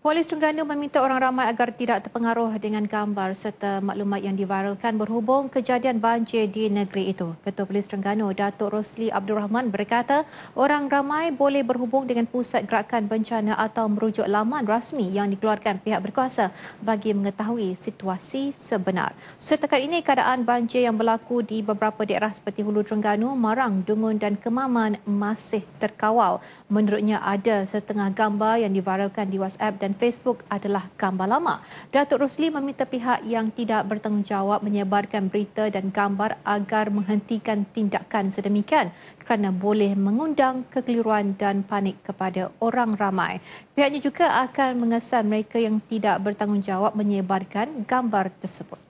Polis Terengganu meminta orang ramai agar tidak terpengaruh dengan gambar serta maklumat yang diviralkan berhubung kejadian banjir di negeri itu. Ketua Polis Terengganu, Datuk Rosli Abdul Rahman berkata, orang ramai boleh berhubung dengan Pusat Gerakan Bencana atau merujuk laman rasmi yang dikeluarkan pihak berkuasa bagi mengetahui situasi sebenar. Setakat ini, keadaan banjir yang berlaku di beberapa daerah seperti Hulu Terengganu, Marang, Dungun dan Kemaman masih terkawal. Menurutnya, ada setengah gambar yang diviralkan di WhatsApp dan dan Facebook adalah gambar lama. Datuk Rosli meminta pihak yang tidak bertanggungjawab menyebarkan berita dan gambar agar menghentikan tindakan sedemikian kerana boleh mengundang kekeliruan dan panik kepada orang ramai. Pihaknya juga akan mengesan mereka yang tidak bertanggungjawab menyebarkan gambar tersebut.